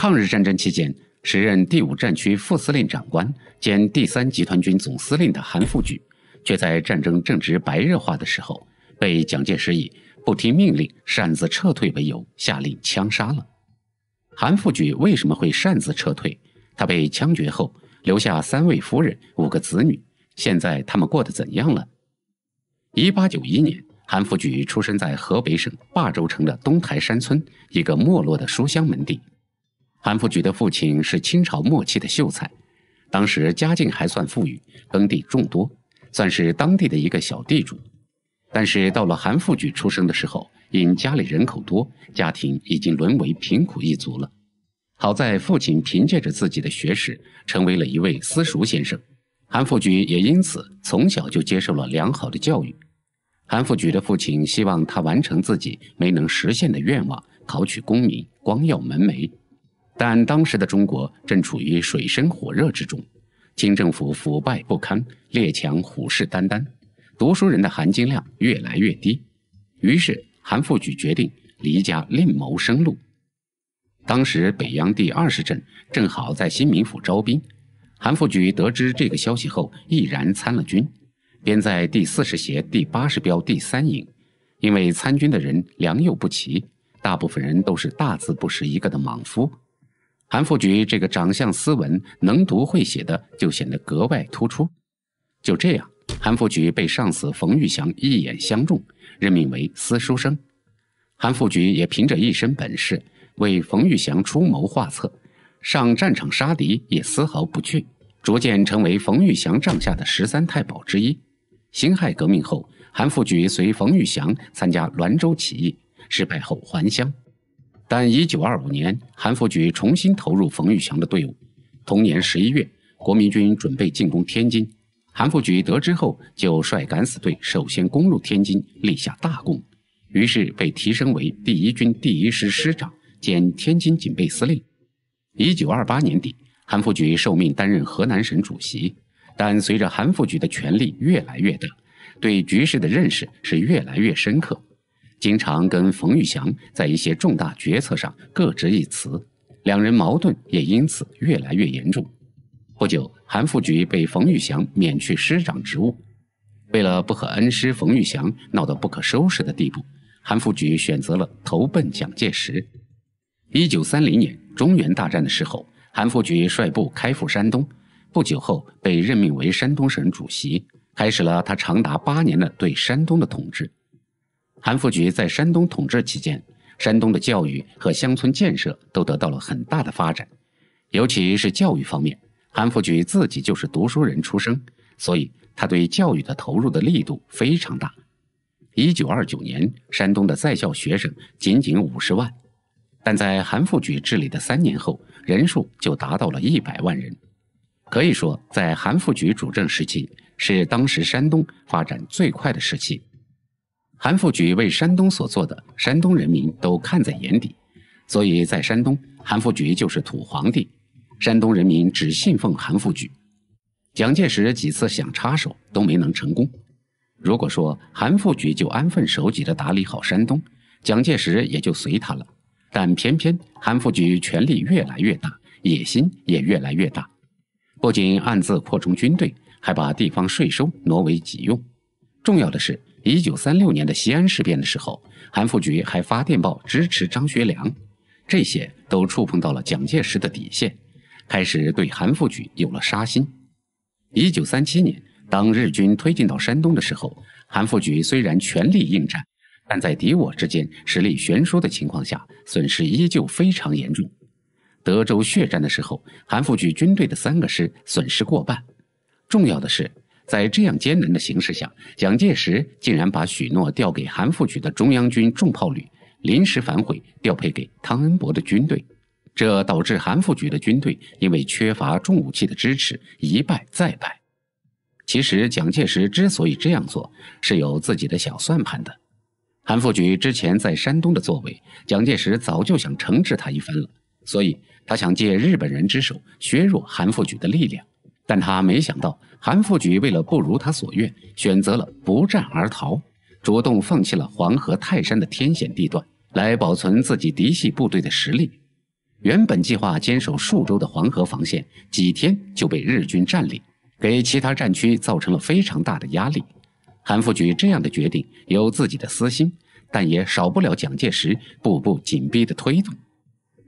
抗日战争期间，时任第五战区副司令长官兼第三集团军总司令的韩复榘，却在战争正值白热化的时候，被蒋介石以不听命令、擅自撤退为由，下令枪杀了。韩复榘为什么会擅自撤退？他被枪决后，留下三位夫人、五个子女。现在他们过得怎样了？一八九一年，韩复榘出生在河北省霸州城的东台山村，一个没落的书香门第。韩复榘的父亲是清朝末期的秀才，当时家境还算富裕，耕地众多，算是当地的一个小地主。但是到了韩复榘出生的时候，因家里人口多，家庭已经沦为贫苦一族了。好在父亲凭借着自己的学识，成为了一位私塾先生，韩复榘也因此从小就接受了良好的教育。韩复榘的父亲希望他完成自己没能实现的愿望，考取功名，光耀门楣。但当时的中国正处于水深火热之中，清政府腐败不堪，列强虎视眈眈，读书人的含金量越来越低。于是，韩复榘决定离家另谋生路。当时，北洋第二十镇正好在新民府招兵，韩复榘得知这个消息后，毅然参了军，编在第四十协第八十标第三营。因为参军的人良莠不齐，大部分人都是大字不识一个的莽夫。韩复榘这个长相斯文、能读会写的，就显得格外突出。就这样，韩复榘被上司冯玉祥一眼相中，任命为司书生。韩复榘也凭着一身本事，为冯玉祥出谋划策，上战场杀敌也丝毫不惧，逐渐成为冯玉祥帐下的十三太保之一。辛亥革命后，韩复榘随冯玉祥参加滦州起义，失败后还乡。但一九二五年，韩复榘重新投入冯玉祥的队伍。同年十一月，国民军准备进攻天津，韩复榘得知后，就率敢死队首先攻入天津，立下大功，于是被提升为第一军第一师师长兼天津警备司令。一九二八年底，韩复榘受命担任河南省主席。但随着韩复榘的权力越来越大，对局势的认识是越来越深刻。经常跟冯玉祥在一些重大决策上各执一词，两人矛盾也因此越来越严重。不久，韩复榘被冯玉祥免去师长职务。为了不和恩师冯玉祥闹到不可收拾的地步，韩复榘选择了投奔蒋介石。一九三零年中原大战的时候，韩复榘率部开赴山东，不久后被任命为山东省主席，开始了他长达八年的对山东的统治。韩复榘在山东统治期间，山东的教育和乡村建设都得到了很大的发展，尤其是教育方面，韩复榘自己就是读书人出生，所以他对教育的投入的力度非常大。一九二九年，山东的在校学生仅仅五十万，但在韩复榘治理的三年后，人数就达到了一百万人。可以说，在韩复榘主政时期，是当时山东发展最快的时期。韩复榘为山东所做的，山东人民都看在眼底，所以在山东，韩复榘就是土皇帝，山东人民只信奉韩复榘。蒋介石几次想插手都没能成功。如果说韩复榘就安分守己地打理好山东，蒋介石也就随他了。但偏偏韩复榘权力越来越大，野心也越来越大，不仅暗自扩充军队，还把地方税收挪为己用。重要的是。一九三六年的西安事变的时候，韩复榘还发电报支持张学良，这些都触碰到了蒋介石的底线，开始对韩复榘有了杀心。一九三七年，当日军推进到山东的时候，韩复榘虽然全力应战，但在敌我之间实力悬殊的情况下，损失依旧非常严重。德州血战的时候，韩复榘军队的三个师损失过半。重要的是。在这样艰难的形势下，蒋介石竟然把许诺调给韩复榘的中央军重炮旅临时反悔，调配给汤恩伯的军队，这导致韩复榘的军队因为缺乏重武器的支持，一败再败。其实，蒋介石之所以这样做，是有自己的小算盘的。韩复榘之前在山东的作为，蒋介石早就想惩治他一番了，所以他想借日本人之手削弱韩复榘的力量。但他没想到，韩复榘为了不如他所愿，选择了不战而逃，主动放弃了黄河泰山的天险地段，来保存自己嫡系部队的实力。原本计划坚守数周的黄河防线，几天就被日军占领，给其他战区造成了非常大的压力。韩复榘这样的决定有自己的私心，但也少不了蒋介石步步紧逼的推动。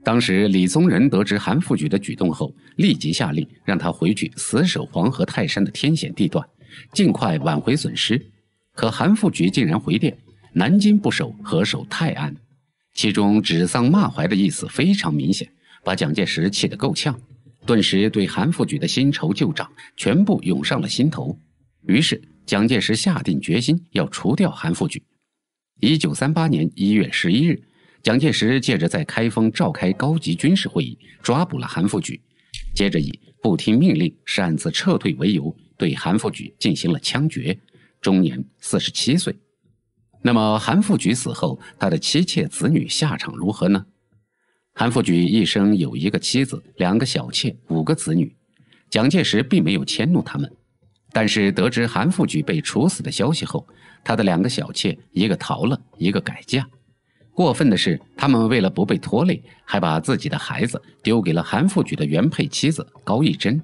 当时，李宗仁得知韩复榘的举动后。立即下令让他回去死守黄河泰山的天险地段，尽快挽回损失。可韩复榘竟然回电：“南京不守，何守泰安？”其中指桑骂槐的意思非常明显，把蒋介石气得够呛。顿时，对韩复榘的新仇旧账全部涌上了心头。于是，蒋介石下定决心要除掉韩复榘。一九三八年一月十一日，蒋介石借着在开封召开高级军事会议，抓捕了韩复榘。接着以不听命令、擅自撤退为由，对韩复榘进行了枪决，终年四十七岁。那么，韩复榘死后，他的妻妾子女下场如何呢？韩复榘一生有一个妻子、两个小妾、五个子女。蒋介石并没有迁怒他们，但是得知韩复榘被处死的消息后，他的两个小妾，一个逃了，一个改嫁。过分的是，他们为了不被拖累，还把自己的孩子丢给了韩复榘的原配妻子高义珍。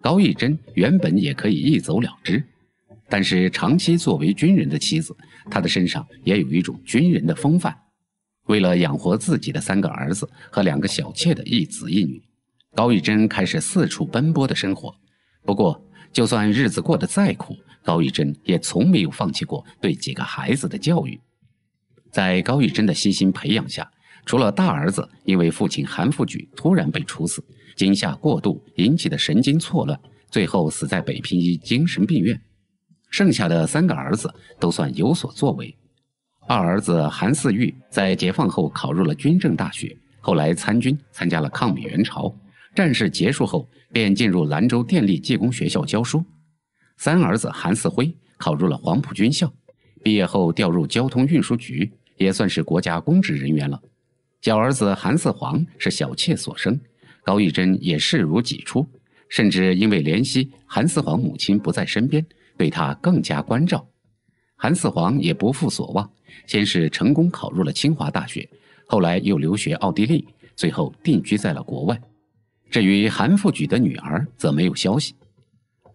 高义珍原本也可以一走了之，但是长期作为军人的妻子，她的身上也有一种军人的风范。为了养活自己的三个儿子和两个小妾的一子一女，高义珍开始四处奔波的生活。不过，就算日子过得再苦，高义珍也从没有放弃过对几个孩子的教育。在高玉珍的悉心培养下，除了大儿子因为父亲韩复榘突然被处死，惊吓过度引起的神经错乱，最后死在北平一精神病院，剩下的三个儿子都算有所作为。二儿子韩四玉在解放后考入了军政大学，后来参军，参加了抗美援朝。战事结束后，便进入兰州电力技工学校教书。三儿子韩四辉考入了黄埔军校，毕业后调入交通运输局。也算是国家公职人员了。小儿子韩四皇是小妾所生，高玉珍也视如己出，甚至因为怜惜韩四皇母亲不在身边，对他更加关照。韩四皇也不负所望，先是成功考入了清华大学，后来又留学奥地利，最后定居在了国外。至于韩复榘的女儿，则没有消息。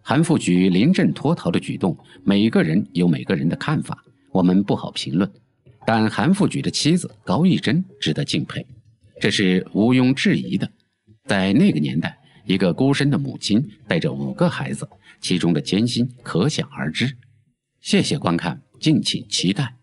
韩复榘临阵脱逃的举动，每个人有每个人的看法，我们不好评论。但韩复榘的妻子高玉贞值得敬佩，这是毋庸置疑的。在那个年代，一个孤身的母亲带着五个孩子，其中的艰辛可想而知。谢谢观看，敬请期待。